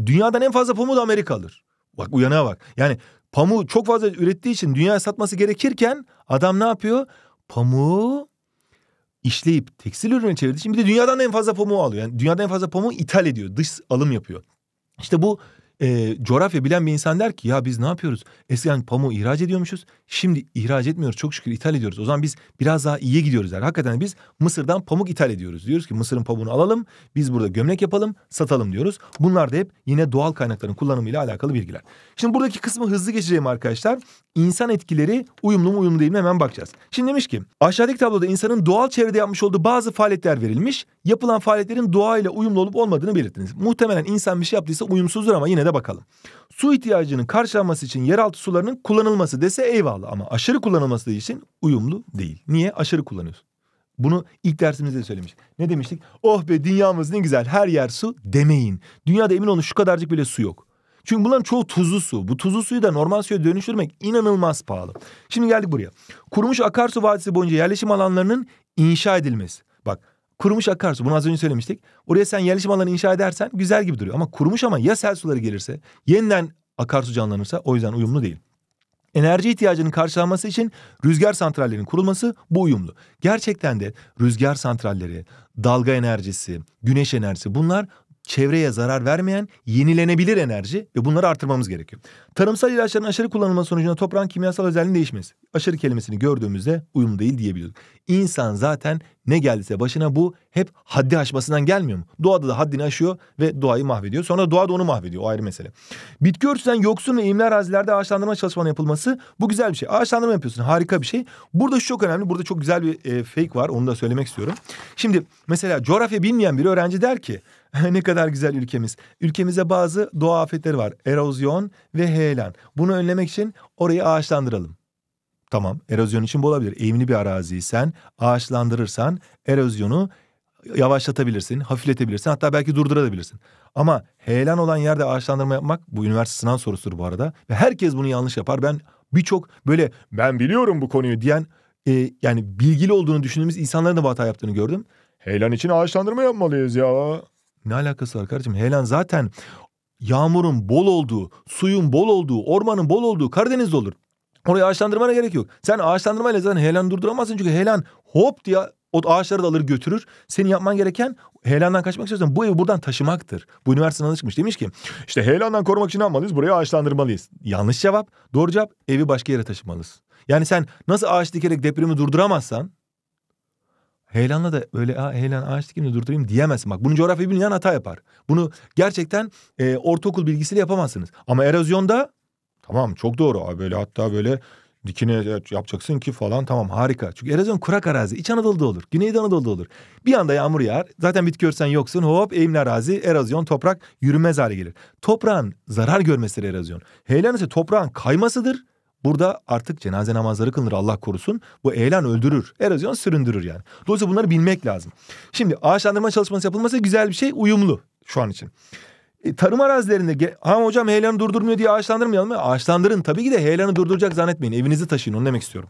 dünyadan en fazla pamuğu da Amerika alır. Bak uyanığa bak. Yani pamuğu çok fazla ürettiği için dünyaya satması gerekirken adam ne yapıyor? Pamuğu işleyip tekstil ürünü çevirdiği için bir de dünyadan en fazla pamuğu alıyor. Yani dünyadan en fazla pamuğu ithal ediyor. Dış alım yapıyor. İşte bu e, coğrafya bilen bir insan der ki ya biz ne yapıyoruz? Eskiden pamuğu ihraç ediyormuşuz. Şimdi ihraç etmiyoruz. Çok şükür ithal ediyoruz. O zaman biz biraz daha iyiye gidiyoruz der. Hakikaten biz Mısır'dan pamuk ithal ediyoruz. Diyoruz ki Mısır'ın pamuğunu alalım. Biz burada gömlek yapalım, satalım diyoruz. Bunlar da hep yine doğal kaynakların kullanımıyla alakalı bilgiler. Şimdi buradaki kısmı hızlı geçeceğim arkadaşlar. İnsan etkileri uyumlu mu uyumlu değil mi hemen bakacağız. Şimdi demiş ki aşağıdaki tabloda insanın doğal çevrede yapmış olduğu bazı faaliyetler verilmiş. Yapılan faaliyetlerin doğayla uyumlu olup olmadığını belirttiniz. Muhtemelen insan bir şey yaptıysa uyumsuzdur ama yine metne bakalım. Su ihtiyacının karşılanması için yeraltı sularının kullanılması dese eyvallah ama aşırı kullanılması için uyumlu değil. Niye? Aşırı kullanıyorsun. Bunu ilk dersimizde de söylemiş. Ne demiştik? Oh be dünyamız ne güzel her yer su demeyin. Dünyada emin olun şu kadarcık bile su yok. Çünkü bunların çoğu tuzlu su. Bu tuzlu suyu da normal suya dönüştürmek inanılmaz pahalı. Şimdi geldik buraya. Kurumuş akarsu vadisi boyunca yerleşim alanlarının inşa edilmesi kurumuş akarsu. Bunu az önce söylemiştik. Oraya sen yerleşim alanı inşa edersen güzel gibi duruyor. Ama kurumuş ama ya sel suları gelirse yeniden akarsu canlanırsa o yüzden uyumlu değil. Enerji ihtiyacının karşılanması için rüzgar santrallerinin kurulması bu uyumlu. Gerçekten de rüzgar santralleri, dalga enerjisi, güneş enerjisi bunlar çevreye zarar vermeyen yenilenebilir enerji ve bunları artırmamız gerekiyor. Tarımsal ilaçların aşırı kullanılma sonucunda toprağın kimyasal özelliğinin değişmesi. Aşırı kelimesini gördüğümüzde uyum değil diyebiliriz. İnsan zaten ne geldiyse başına bu hep haddi aşmasından gelmiyor mu? Doğada da haddini aşıyor ve doğayı mahvediyor. Sonra doğa da onu mahvediyor o ayrı mesele. Bitki örtüsünden yoksun ve eğimli arazilerde ağaçlandırma çalışmanın yapılması bu güzel bir şey. Ağaçlandırma yapıyorsun harika bir şey. Burada şu çok önemli burada çok güzel bir e, fake var onu da söylemek istiyorum. Şimdi mesela coğrafya bilmeyen bir öğrenci der ki ne kadar güzel ülkemiz. Ülkemize bazı doğa afetleri var. Erozyon ve heyelan. Bunu önlemek için orayı ağaçlandıralım. Tamam erozyon için bu olabilir. Eğimli bir araziysen, sen ağaçlandırırsan erozyonu yavaşlatabilirsin, hafifletebilirsin hatta belki durdurabilirsin. Ama heyelan olan yerde ağaçlandırma yapmak bu üniversite sınav sorusudur bu arada. Ve herkes bunu yanlış yapar. Ben birçok böyle ben biliyorum bu konuyu diyen e, yani bilgili olduğunu düşündüğümüz insanların da bu hata yaptığını gördüm. Heyelan için ağaçlandırma yapmalıyız ya. Ne alakası var kardeşim? Heyelan zaten yağmurun bol olduğu, suyun bol olduğu, ormanın bol olduğu Karadeniz olur. Orayı ağaçlandırmana gerek yok. Sen ağaçlandırmayla zaten heyelan durduramazsın. Çünkü Helan hop diye o ağaçları da alır götürür. Senin yapman gereken Helandan kaçmak istiyorsan bu evi buradan taşımaktır. Bu üniversiteden çıkmış. Demiş ki işte Helandan korumak için ne almalıyız. Burayı ağaçlandırmalıyız. Yanlış cevap. Doğru cevap evi başka yere taşımalıyız. Yani sen nasıl ağaç dikerek depremi durduramazsan Heyelanla da böyle A, heyelan ağaç dikimini durdurayım diyemezsin. Bak bunu coğrafya bilmeyen hata yapar. Bunu gerçekten e, ortaokul bilgisiyle yapamazsınız. Ama erozyonda tamam çok doğru abi böyle hatta böyle dikine e, yapacaksın ki falan tamam harika. Çünkü erozyon kurak arazi. İç Anadolu'da olur. Güneyde Anadolu'da olur. Bir anda yağmur yağar. Zaten bitki örsen yoksun. Hop eğimli arazi erozyon toprak yürümez hale gelir. Toprağın zarar görmesidir erozyon. Heyelan ise toprağın kaymasıdır. Burada artık cenaze namazları kılınır Allah korusun. Bu eylem öldürür. Erozyon süründürür yani. Dolayısıyla bunları bilmek lazım. Şimdi ağaçlandırma çalışması yapılması güzel bir şey. Uyumlu şu an için. E, tarım arazilerinde ha hocam heyelanı durdurmuyor diye ağaçlandırmayalım mı? Ağaçlandırın tabii ki de heyelanı durduracak zannetmeyin. Evinizi taşıyın onu demek istiyorum.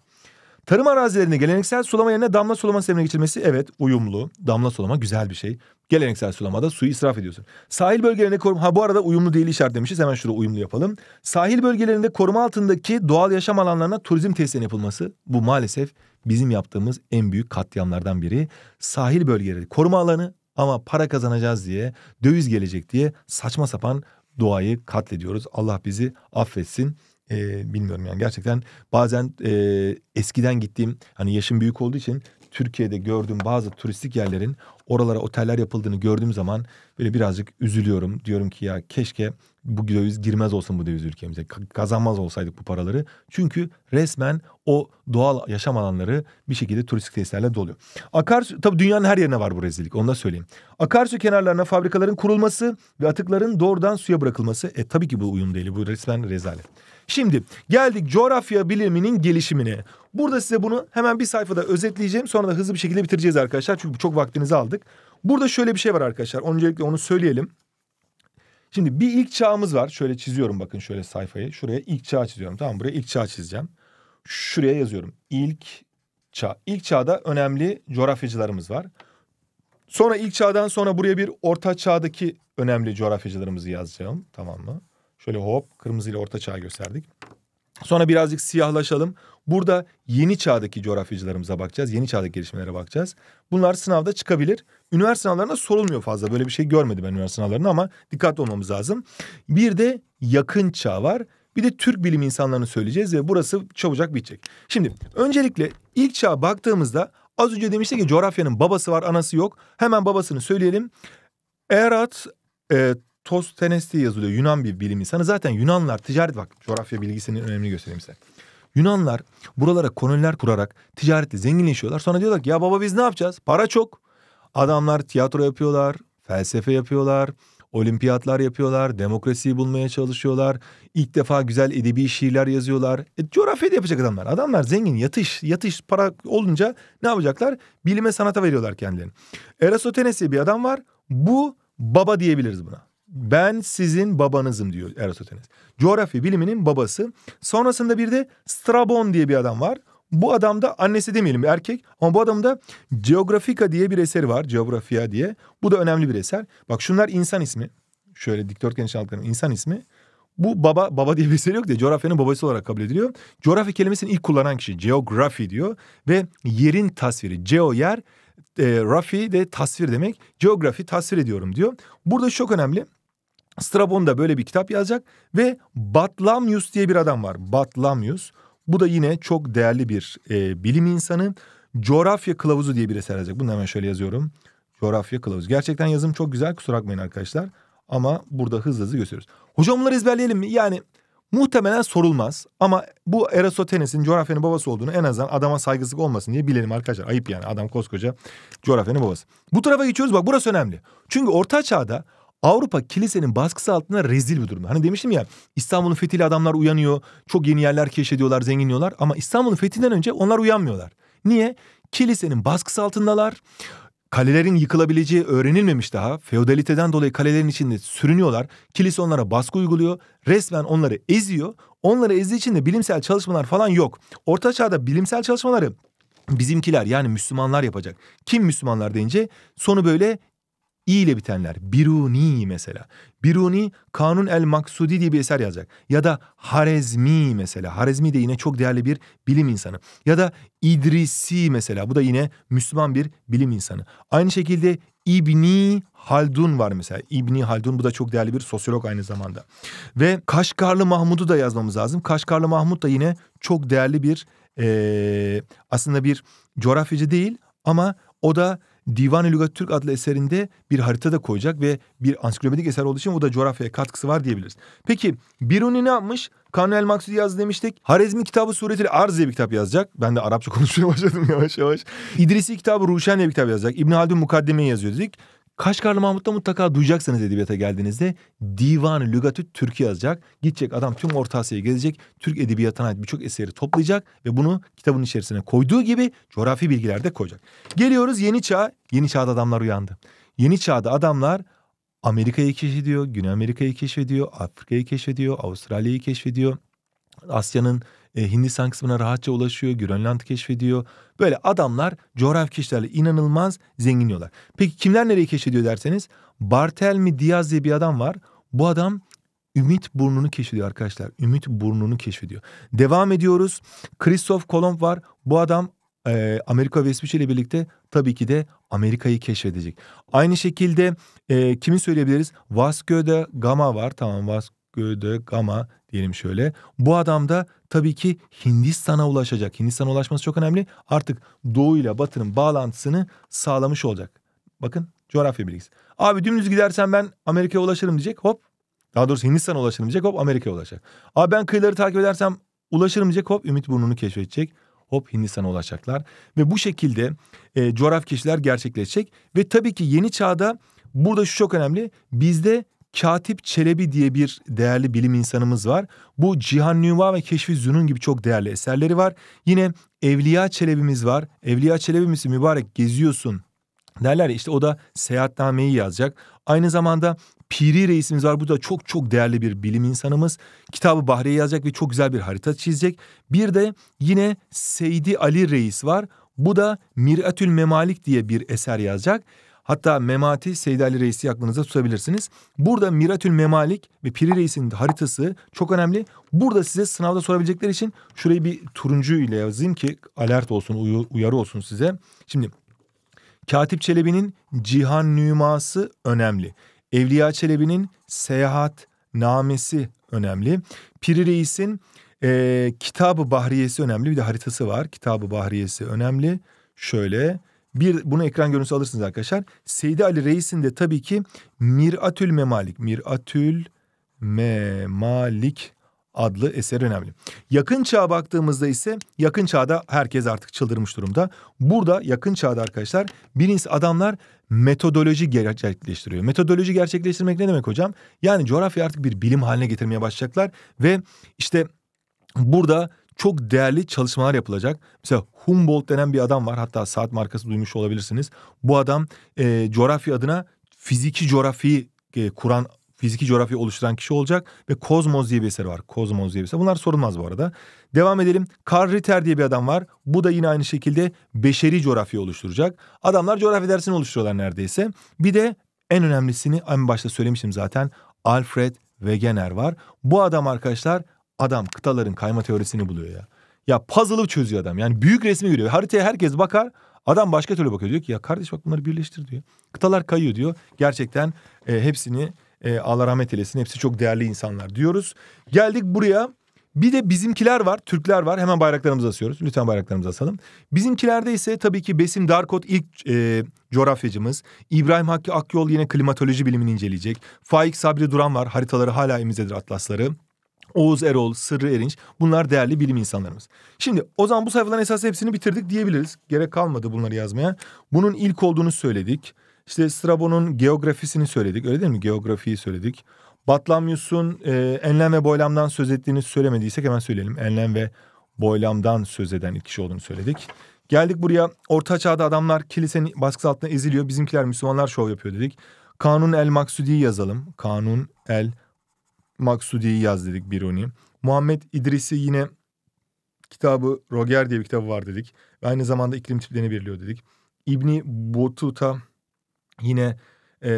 Tarım arazilerinde geleneksel sulama yerine damla sulama sistemine geçilmesi evet uyumlu. Damla sulama güzel bir şey. Geleneksel sulamada suyu israf ediyorsun. Sahil bölgelerinde koruma... Ha bu arada uyumlu değil demişiz, Hemen şurada uyumlu yapalım. Sahil bölgelerinde koruma altındaki doğal yaşam alanlarına turizm tesislerinin yapılması. Bu maalesef bizim yaptığımız en büyük katliamlardan biri. Sahil bölgeleri koruma alanı ama para kazanacağız diye, döviz gelecek diye saçma sapan doğayı katlediyoruz. Allah bizi affetsin e, bilmiyorum yani gerçekten bazen e, eskiden gittiğim hani yaşım büyük olduğu için Türkiye'de gördüğüm bazı turistik yerlerin oralara oteller yapıldığını gördüğüm zaman böyle birazcık üzülüyorum. Diyorum ki ya keşke bu döviz girmez olsun bu döviz ülkemize. Kazanmaz olsaydık bu paraları. Çünkü resmen o doğal yaşam alanları bir şekilde turistik tesislerle doluyor. Akarsu tabii dünyanın her yerine var bu rezillik onu da söyleyeyim. Akarsu kenarlarına fabrikaların kurulması ve atıkların doğrudan suya bırakılması. E tabii ki bu uyum değil. Bu resmen rezalet. Şimdi geldik coğrafya biliminin gelişimine. Burada size bunu hemen bir sayfada özetleyeceğim. Sonra da hızlı bir şekilde bitireceğiz arkadaşlar. Çünkü çok vaktinizi aldı başladık. Burada şöyle bir şey var arkadaşlar. Öncelikle onu söyleyelim. Şimdi bir ilk çağımız var. Şöyle çiziyorum bakın şöyle sayfayı. Şuraya ilk çağ çiziyorum. Tamam buraya ilk çağ çizeceğim. Şuraya yazıyorum. İlk çağ. İlk çağda önemli coğrafyacılarımız var. Sonra ilk çağdan sonra buraya bir orta çağdaki önemli coğrafyacılarımızı yazacağım. Tamam mı? Şöyle hop kırmızıyla orta çağ gösterdik. Sonra birazcık siyahlaşalım. Burada yeni çağdaki coğrafyacılarımıza bakacağız. Yeni çağdaki gelişmelere bakacağız. Bunlar sınavda çıkabilir. Üniversite sınavlarında sorulmuyor fazla. Böyle bir şey görmedim ben üniversite sınavlarında ama dikkatli olmamız lazım. Bir de yakın çağ var. Bir de Türk bilim insanlarını söyleyeceğiz ve burası çabucak bitecek. Şimdi öncelikle ilk çağa baktığımızda az önce demiştik ki coğrafyanın babası var anası yok. Hemen babasını söyleyelim. Erat e, Tostenes diye yazılıyor Yunan bir bilim insanı. Zaten Yunanlar ticaret bak coğrafya bilgisinin önemini göstereyim size. Yunanlar buralara koloniler kurarak ticaretle zenginleşiyorlar. Sonra diyorlar ki ya baba biz ne yapacağız? Para çok. Adamlar tiyatro yapıyorlar, felsefe yapıyorlar, olimpiyatlar yapıyorlar, demokrasiyi bulmaya çalışıyorlar. İlk defa güzel edebi şiirler yazıyorlar. E, coğrafya da yapacak adamlar. Adamlar zengin, yatış, yatış para olunca ne yapacaklar? Bilime sanata veriyorlar kendilerini. Erasotenes diye bir adam var. Bu baba diyebiliriz buna ben sizin babanızım diyor Eratosthenes Coğrafya biliminin babası. Sonrasında bir de Strabon diye bir adam var. Bu adam da annesi demeyelim erkek ama bu adamda da Geografika diye bir eseri var. Geografia diye. Bu da önemli bir eser. Bak şunlar insan ismi. Şöyle dikdörtgen çaldıklarım insan ismi. Bu baba baba diye bir eseri yok diye coğrafyanın babası olarak kabul ediliyor. Coğrafya kelimesini ilk kullanan kişi geografi diyor ve yerin tasviri. Geo yer, e, rafi de tasvir demek. Geografi tasvir ediyorum diyor. Burada çok önemli. Strabon da böyle bir kitap yazacak ve Batlamyus diye bir adam var. Batlamyus. Bu da yine çok değerli bir e, bilim insanı. Coğrafya kılavuzu diye bir eser yazacak. Bunu hemen şöyle yazıyorum. Coğrafya kılavuzu. Gerçekten yazım çok güzel kusura bakmayın arkadaşlar. Ama burada hızlı hızlı gösteriyoruz. Hocam bunları ezberleyelim mi? Yani muhtemelen sorulmaz. Ama bu Erasothenes'in coğrafyanın babası olduğunu en azından adama saygısızlık olmasın diye bilelim arkadaşlar. Ayıp yani adam koskoca coğrafyanın babası. Bu tarafa geçiyoruz bak burası önemli. Çünkü orta çağda Avrupa kilisenin baskısı altında rezil bir durumda. Hani demiştim ya İstanbul'un fethiyle adamlar uyanıyor. Çok yeni yerler keşfediyorlar, zenginliyorlar. Ama İstanbul'un fethinden önce onlar uyanmıyorlar. Niye? Kilisenin baskısı altındalar. Kalelerin yıkılabileceği öğrenilmemiş daha. Feodaliteden dolayı kalelerin içinde sürünüyorlar. Kilise onlara baskı uyguluyor. Resmen onları eziyor. Onları ezdiği için de bilimsel çalışmalar falan yok. Orta çağda bilimsel çalışmaları bizimkiler yani Müslümanlar yapacak. Kim Müslümanlar deyince sonu böyle İ ile bitenler. Biruni mesela. Biruni Kanun el Maksudi diye bir eser yazacak. Ya da Harezmi mesela. Harezmi de yine çok değerli bir bilim insanı. Ya da İdrisi mesela. Bu da yine Müslüman bir bilim insanı. Aynı şekilde İbni Haldun var mesela. İbni Haldun bu da çok değerli bir sosyolog aynı zamanda. Ve Kaşgarlı Mahmud'u da yazmamız lazım. Kaşgarlı Mahmud da yine çok değerli bir e, aslında bir coğrafyacı değil ama o da Divan-ı Lügat Türk adlı eserinde bir harita da koyacak ve bir ansiklopedik eser olduğu için o da coğrafyaya katkısı var diyebiliriz. Peki Biruni ne yapmış? Kanel Maksudi yazdı demiştik. Harezmi kitabı suretiyle Arz diye bir kitap yazacak. Ben de Arapça konuşmaya başladım yavaş yavaş. İdrisi kitabı Ruşen diye bir kitap yazacak. İbn Haldun Mukaddeme'yi yazıyor dedik. Kaşgarlı Mahmut'ta mutlaka duyacaksınız edebiyata geldiğinizde. Divan-ı Lügatü Türkiye yazacak. Gidecek adam tüm Orta Asya'ya gezecek. Türk edebiyatına ait birçok eseri toplayacak ve bunu kitabın içerisine koyduğu gibi coğrafi bilgiler de koyacak. Geliyoruz yeni çağ. Yeni çağda adamlar uyandı. Yeni çağda adamlar Amerika'yı keşfediyor, Güney Amerika'yı keşfediyor, Afrika'yı keşfediyor, Avustralya'yı keşfediyor. Asya'nın e, Hindistan kısmına rahatça ulaşıyor, Grönland'ı keşfediyor. Böyle adamlar coğrafi keşiflerle inanılmaz zenginliyorlar. Peki kimler nereyi keşfediyor derseniz Bartelmi Diaz diye bir adam var. Bu adam Ümit burnunu keşfediyor arkadaşlar. Ümit burnunu keşfediyor. Devam ediyoruz. Christoph Kolomb var. Bu adam e, Amerika ve İsviçre ile birlikte tabii ki de Amerika'yı keşfedecek. Aynı şekilde e, kimi söyleyebiliriz? Vasco de Gama var. Tamam Vasco de gama diyelim şöyle. Bu adam da tabii ki Hindistan'a ulaşacak. Hindistan'a ulaşması çok önemli. Artık doğu ile batının bağlantısını sağlamış olacak. Bakın coğrafya bilgisi. Abi dümdüz gidersen ben Amerika'ya ulaşırım diyecek. Hop. Daha doğrusu Hindistan'a ulaşırım diyecek. Hop Amerika'ya ulaşacak. Abi ben kıyıları takip edersem ulaşırım diyecek. Hop Ümit Burnu'nu keşfedecek. Hop Hindistan'a ulaşacaklar. Ve bu şekilde e, coğrafya keşifler gerçekleşecek. Ve tabii ki yeni çağda burada şu çok önemli. Bizde Katip Çelebi diye bir değerli bilim insanımız var. Bu Cihan Nüva ve Keşfi Zünun gibi çok değerli eserleri var. Yine Evliya Çelebi'miz var. Evliya Çelebi misin mübarek geziyorsun derler ya, işte o da seyahatnameyi yazacak. Aynı zamanda Piri reisimiz var. Bu da çok çok değerli bir bilim insanımız. Kitabı Bahriye yazacak ve çok güzel bir harita çizecek. Bir de yine Seydi Ali reis var. Bu da Miratül Memalik diye bir eser yazacak. Hatta Memati Seydi Ali Reis'i aklınıza tutabilirsiniz. Burada Miratül Memalik ve Piri Reis'in haritası çok önemli. Burada size sınavda sorabilecekler için şurayı bir turuncu ile yazayım ki alert olsun, uyarı olsun size. Şimdi Katip Çelebi'nin Cihan Nüması önemli. Evliya Çelebi'nin Seyahat Namesi önemli. Piri Reis'in e, Kitabı Bahriyesi önemli. Bir de haritası var. Kitabı Bahriyesi önemli. Şöyle bir bunu ekran görüntüsü alırsınız arkadaşlar. Seydi Ali Reis'in de tabii ki Miratül Memalik, Miratül Memalik adlı eser önemli. Yakın çağa baktığımızda ise yakın çağda herkes artık çıldırmış durumda. Burada yakın çağda arkadaşlar birinci adamlar metodoloji gerçekleştiriyor. Metodoloji gerçekleştirmek ne demek hocam? Yani coğrafya artık bir bilim haline getirmeye başlayacaklar ve işte burada çok değerli çalışmalar yapılacak. Mesela Humboldt denen bir adam var. Hatta saat markası duymuş olabilirsiniz. Bu adam e, coğrafya adına fiziki coğrafyayı e, kuran fiziki coğrafya oluşturan kişi olacak ve Kozmos diye bir eser var. Kozmos diye bir eser. Bunlar sorulmaz bu arada. Devam edelim. Karl Ritter diye bir adam var. Bu da yine aynı şekilde beşeri coğrafya oluşturacak. Adamlar coğrafya dersini oluşturuyorlar neredeyse. Bir de en önemlisini en başta söylemişim zaten. Alfred Wegener var. Bu adam arkadaşlar adam kıtaların kayma teorisini buluyor ya. Ya puzzle'ı çözüyor adam. Yani büyük resmi görüyor. Haritaya herkes bakar. Adam başka türlü bakıyor. Diyor ki ya kardeş bak bunları birleştir diyor. Kıtalar kayıyor diyor. Gerçekten e, hepsini e, Allah rahmet eylesin. Hepsi çok değerli insanlar diyoruz. Geldik buraya. Bir de bizimkiler var, Türkler var. Hemen bayraklarımızı asıyoruz. Lütfen bayraklarımızı asalım. Bizimkilerde ise tabii ki Besim Darkot ilk e, coğrafyacımız. İbrahim Hakkı Akyol yine klimatoloji bilimini inceleyecek. Faik Sabri Duran var. Haritaları hala elimizdedir atlasları. Oğuz Erol, Sırrı Erinç bunlar değerli bilim insanlarımız. Şimdi o zaman bu sayfaların esas hepsini bitirdik diyebiliriz. Gerek kalmadı bunları yazmaya. Bunun ilk olduğunu söyledik. İşte Strabo'nun geografisini söyledik öyle değil mi? Geografiyi söyledik. Batlamyus'un e, enlem ve boylamdan söz ettiğini söylemediysek hemen söyleyelim. Enlem ve boylamdan söz eden ilk kişi olduğunu söyledik. Geldik buraya orta çağda adamlar kilisenin baskısı altında eziliyor. Bizimkiler Müslümanlar şov yapıyor dedik. Kanun el maksudi yazalım. Kanun el Maksudi'yi yaz dedik Biruni. Muhammed İdris'i yine kitabı Roger diye bir kitabı var dedik. Ve aynı zamanda iklim tiplerini belirliyor dedik. İbni Botuta yine e,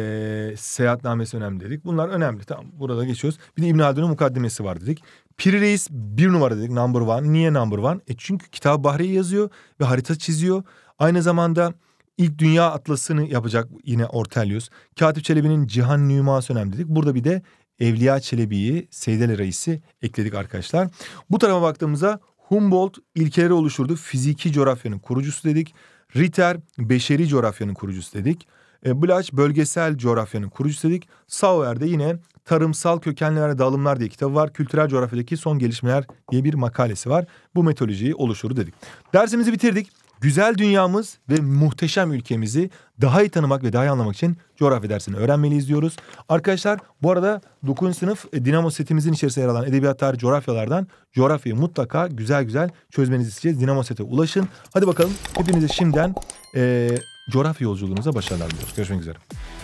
seyahatnamesi önemli dedik. Bunlar önemli. Tamam burada geçiyoruz. Bir de İbn Haldun'un Mukaddemesi var dedik. Piri Reis bir numara dedik number one. Niye number one? E çünkü kitap Bahri'yi yazıyor ve harita çiziyor. Aynı zamanda ilk dünya atlasını yapacak yine Ortelius. Katip Çelebi'nin Cihan Nüması önemli dedik. Burada bir de Evliya Çelebi'yi, Seydel Reis'i ekledik arkadaşlar. Bu tarafa baktığımızda Humboldt ilkeleri oluşturdu. Fiziki coğrafyanın kurucusu dedik. Ritter beşeri coğrafyanın kurucusu dedik. E, Blanch bölgesel coğrafyanın kurucusu dedik. Sauer de yine tarımsal kökenlere ve dağılımlar diye kitabı var. Kültürel coğrafyadaki son gelişmeler diye bir makalesi var. Bu metodolojiyi oluşturdu dedik. Dersimizi bitirdik. Güzel dünyamız ve muhteşem ülkemizi daha iyi tanımak ve daha iyi anlamak için coğrafya dersini öğrenmeliyiz diyoruz. Arkadaşlar bu arada 9. sınıf e, Dinamo setimizin içerisinde yer alan edebiyat tarih coğrafyalardan coğrafyayı mutlaka güzel güzel çözmenizi isteyeceğiz. Dinamo sete ulaşın. Hadi bakalım hepinize şimdiden e, coğrafya yolculuğunuza başarılar diliyoruz. Görüşmek üzere.